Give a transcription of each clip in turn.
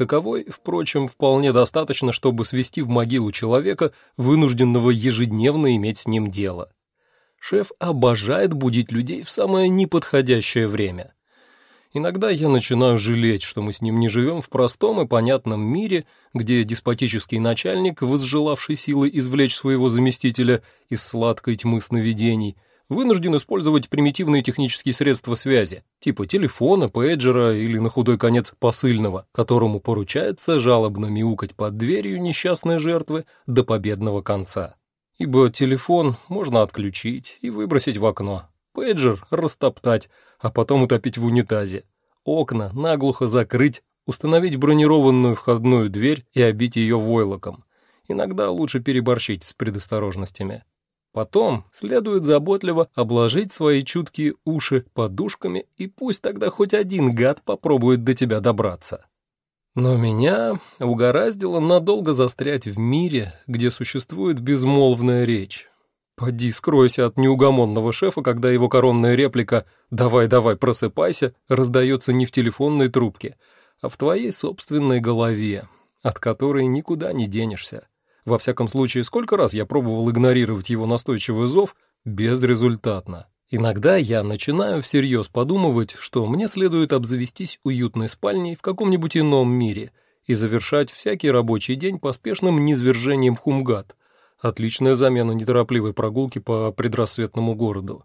каковой, впрочем, вполне достаточно, чтобы свести в могилу человека, вынужденного ежедневно иметь с ним дело. Шеф обожает будить людей в самое неподходящее время. Иногда я начинаю жалеть, что мы с ним не живем в простом и понятном мире, где деспотический начальник, возжелавший силы извлечь своего заместителя из сладкой тьмы сновидений – вынужден использовать примитивные технические средства связи, типа телефона, пейджера или на худой конец посыльного, которому поручается жалобно мяукать под дверью несчастной жертвы до победного конца. Ибо телефон можно отключить и выбросить в окно, пейджер растоптать, а потом утопить в унитазе, окна наглухо закрыть, установить бронированную входную дверь и обить ее войлоком. Иногда лучше переборщить с предосторожностями. Потом следует заботливо обложить свои чуткие уши подушками, и пусть тогда хоть один гад попробует до тебя добраться. Но меня угораздило надолго застрять в мире, где существует безмолвная речь. Поди скройся от неугомонного шефа, когда его коронная реплика «давай-давай, просыпайся» раздается не в телефонной трубке, а в твоей собственной голове, от которой никуда не денешься. Во всяком случае, сколько раз я пробовал игнорировать его настойчивый зов, безрезультатно. Иногда я начинаю всерьез подумывать, что мне следует обзавестись уютной спальней в каком-нибудь ином мире и завершать всякий рабочий день поспешным низвержением Хумгат. Отличная замена неторопливой прогулки по предрассветному городу.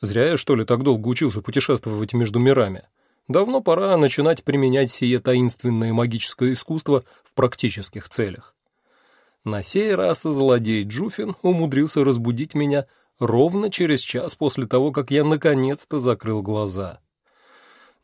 Зря я, что ли, так долго учился путешествовать между мирами. Давно пора начинать применять сие таинственное магическое искусство в практических целях. На сей раз злодей Джуфин умудрился разбудить меня ровно через час после того, как я наконец-то закрыл глаза.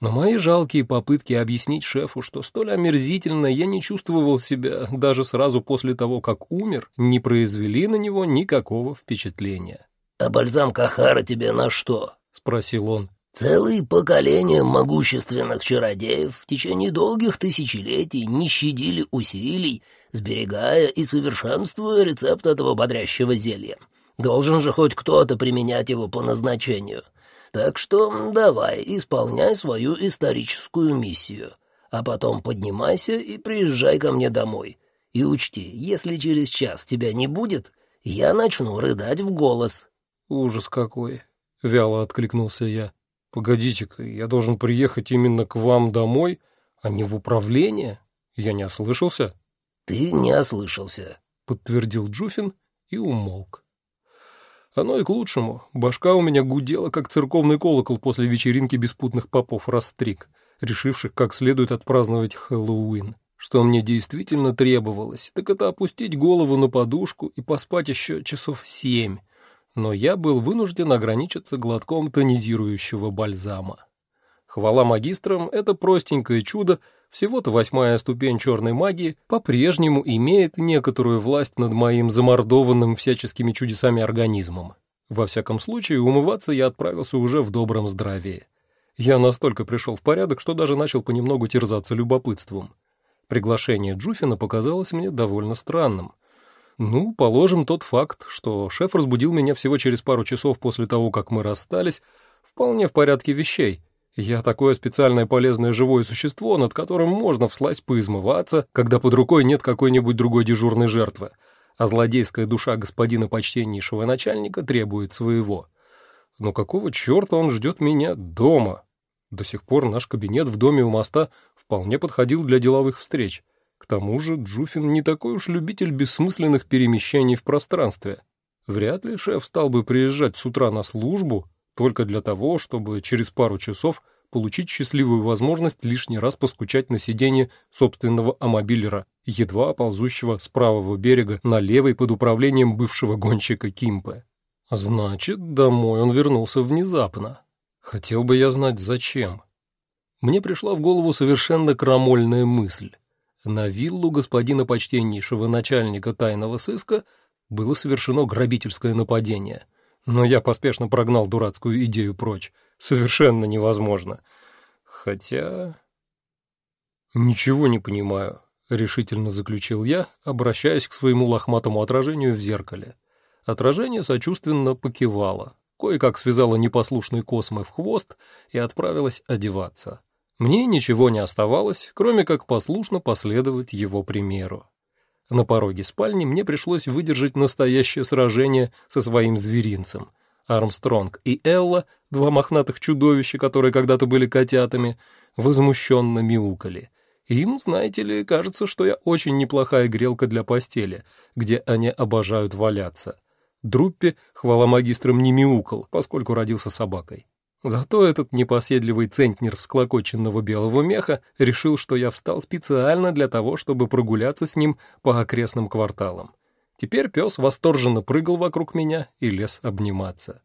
Но мои жалкие попытки объяснить шефу, что столь омерзительно я не чувствовал себя даже сразу после того, как умер, не произвели на него никакого впечатления. «А бальзам Кахара тебе на что?» — спросил он. Целые поколения могущественных чародеев в течение долгих тысячелетий не щадили усилий, сберегая и совершенствуя рецепт этого бодрящего зелья. Должен же хоть кто-то применять его по назначению. Так что давай, исполняй свою историческую миссию, а потом поднимайся и приезжай ко мне домой. И учти, если через час тебя не будет, я начну рыдать в голос». «Ужас какой!» — вяло откликнулся я. «Погодите-ка, я должен приехать именно к вам домой, а не в управление? Я не ослышался?» «Ты не ослышался», — подтвердил Джуфин и умолк. Оно и к лучшему. Башка у меня гудела, как церковный колокол после вечеринки беспутных попов «Растрик», решивших как следует отпраздновать Хэллоуин. Что мне действительно требовалось, так это опустить голову на подушку и поспать еще часов семь, но я был вынужден ограничиться глотком тонизирующего бальзама. Хвала магистрам, это простенькое чудо, всего-то восьмая ступень черной магии, по-прежнему имеет некоторую власть над моим замордованным всяческими чудесами организмом. Во всяком случае, умываться я отправился уже в добром здравии. Я настолько пришел в порядок, что даже начал понемногу терзаться любопытством. Приглашение Джуфина показалось мне довольно странным. Ну, положим тот факт, что шеф разбудил меня всего через пару часов после того, как мы расстались, вполне в порядке вещей. Я такое специальное полезное живое существо, над которым можно вслась поизмываться, когда под рукой нет какой-нибудь другой дежурной жертвы, а злодейская душа господина почтеннейшего начальника требует своего. Но какого черта он ждет меня дома? До сих пор наш кабинет в доме у моста вполне подходил для деловых встреч. К тому же Джуфин не такой уж любитель бессмысленных перемещений в пространстве. Вряд ли шеф стал бы приезжать с утра на службу только для того, чтобы через пару часов получить счастливую возможность лишний раз поскучать на сиденье собственного амобилера, едва ползущего с правого берега на левый под управлением бывшего гонщика Кимпе. Значит, домой он вернулся внезапно. Хотел бы я знать, зачем. Мне пришла в голову совершенно крамольная мысль. На виллу господина почтеннейшего начальника тайного сыска было совершено грабительское нападение. Но я поспешно прогнал дурацкую идею прочь. Совершенно невозможно. Хотя... «Ничего не понимаю», — решительно заключил я, обращаясь к своему лохматому отражению в зеркале. Отражение сочувственно покивало, кое-как связала непослушный космы в хвост и отправилась одеваться. Мне ничего не оставалось, кроме как послушно последовать его примеру. На пороге спальни мне пришлось выдержать настоящее сражение со своим зверинцем. Армстронг и Элла, два мохнатых чудовища, которые когда-то были котятами, возмущенно милукали. Им, знаете ли, кажется, что я очень неплохая грелка для постели, где они обожают валяться. Друппи, хвала магистрам, не мяукал, поскольку родился собакой. Зато этот непоседливый центнер всклокоченного белого меха решил, что я встал специально для того, чтобы прогуляться с ним по окрестным кварталам. Теперь пес восторженно прыгал вокруг меня и лез обниматься.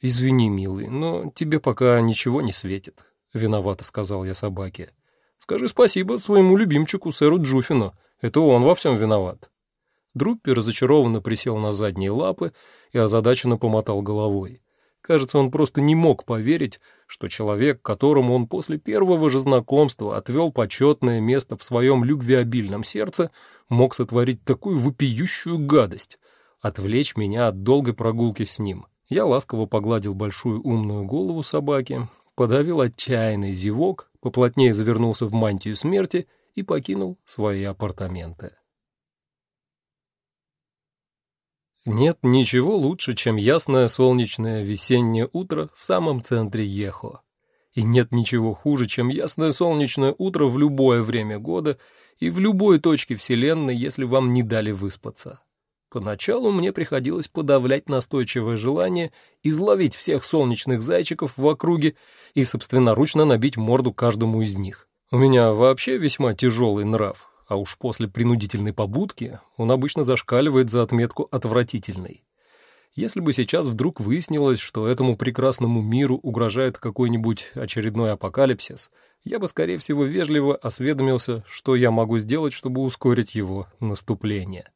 «Извини, милый, но тебе пока ничего не светит», — виновато сказал я собаке. «Скажи спасибо своему любимчику, сэру Джуфину. Это он во всем виноват». Друппи разочарованно присел на задние лапы и озадаченно помотал головой. Кажется, он просто не мог поверить, что человек, которому он после первого же знакомства отвел почетное место в своем любвеобильном сердце, мог сотворить такую вопиющую гадость, отвлечь меня от долгой прогулки с ним. Я ласково погладил большую умную голову собаки, подавил отчаянный зевок, поплотнее завернулся в мантию смерти и покинул свои апартаменты. Нет ничего лучше, чем ясное солнечное весеннее утро в самом центре Ехо. И нет ничего хуже, чем ясное солнечное утро в любое время года и в любой точке Вселенной, если вам не дали выспаться. Поначалу мне приходилось подавлять настойчивое желание изловить всех солнечных зайчиков в округе и собственноручно набить морду каждому из них. У меня вообще весьма тяжелый нрав, а уж после принудительной побудки он обычно зашкаливает за отметку «отвратительный». Если бы сейчас вдруг выяснилось, что этому прекрасному миру угрожает какой-нибудь очередной апокалипсис, я бы, скорее всего, вежливо осведомился, что я могу сделать, чтобы ускорить его наступление.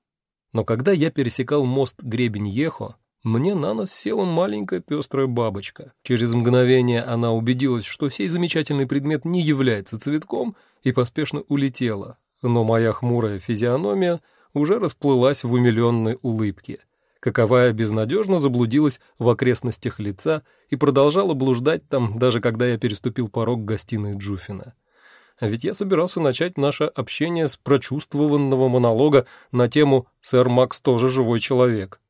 Но когда я пересекал мост Гребень-Ехо, мне на нос села маленькая пестрая бабочка. Через мгновение она убедилась, что сей замечательный предмет не является цветком, и поспешно улетела, но моя хмурая физиономия уже расплылась в умилённой улыбке, каковая безнадёжно заблудилась в окрестностях лица и продолжала блуждать там, даже когда я переступил порог гостиной Джуфина. А ведь я собирался начать наше общение с прочувствованного монолога на тему «Сэр Макс тоже живой человек».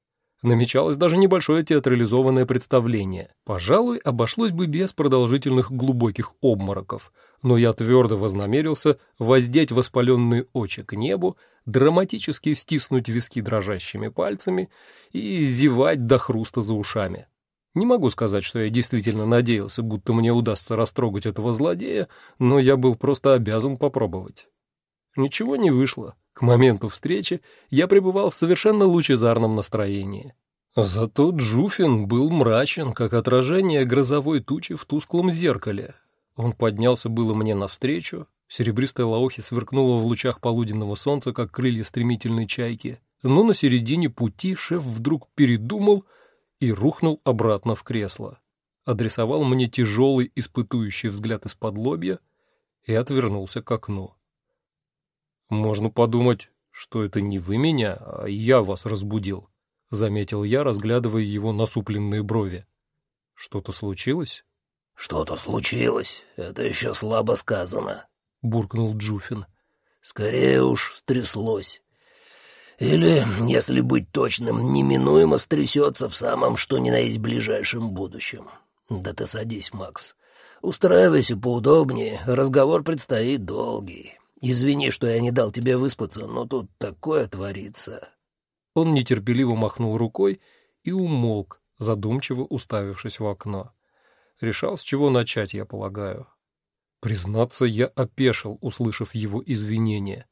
Намечалось даже небольшое театрализованное представление. Пожалуй, обошлось бы без продолжительных глубоких обмороков – но я твердо вознамерился воздеть воспаленные очи к небу, драматически стиснуть виски дрожащими пальцами и зевать до хруста за ушами. Не могу сказать, что я действительно надеялся, будто мне удастся растрогать этого злодея, но я был просто обязан попробовать. Ничего не вышло. К моменту встречи я пребывал в совершенно лучезарном настроении. Зато Джуфин был мрачен, как отражение грозовой тучи в тусклом зеркале, он поднялся было мне навстречу, серебристая лаохи сверкнула в лучах полуденного солнца, как крылья стремительной чайки, но на середине пути шеф вдруг передумал и рухнул обратно в кресло. Адресовал мне тяжелый испытующий взгляд из-под лобья и отвернулся к окну. «Можно подумать, что это не вы меня, а я вас разбудил», — заметил я, разглядывая его насупленные брови. «Что-то случилось?» «Что-то случилось, это еще слабо сказано», — буркнул Джуфин. «Скорее уж стряслось. Или, если быть точным, неминуемо стрясется в самом что ни на есть ближайшем будущем. Да ты садись, Макс. Устраивайся поудобнее, разговор предстоит долгий. Извини, что я не дал тебе выспаться, но тут такое творится». Он нетерпеливо махнул рукой и умолк, задумчиво уставившись в окно. Решал, с чего начать, я полагаю. Признаться, я опешил, услышав его извинения.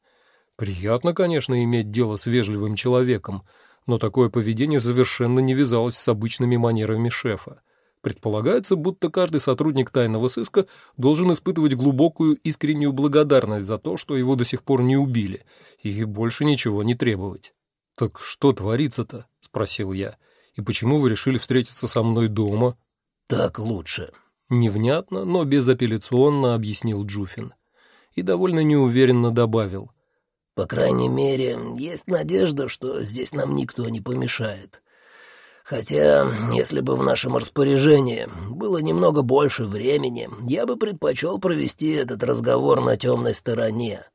Приятно, конечно, иметь дело с вежливым человеком, но такое поведение совершенно не вязалось с обычными манерами шефа. Предполагается, будто каждый сотрудник тайного сыска должен испытывать глубокую искреннюю благодарность за то, что его до сих пор не убили, и больше ничего не требовать. «Так что творится-то?» — спросил я. «И почему вы решили встретиться со мной дома?» «Так лучше», — невнятно, но безапелляционно объяснил Джуфин. И довольно неуверенно добавил. «По крайней мере, есть надежда, что здесь нам никто не помешает. Хотя, если бы в нашем распоряжении было немного больше времени, я бы предпочел провести этот разговор на темной стороне».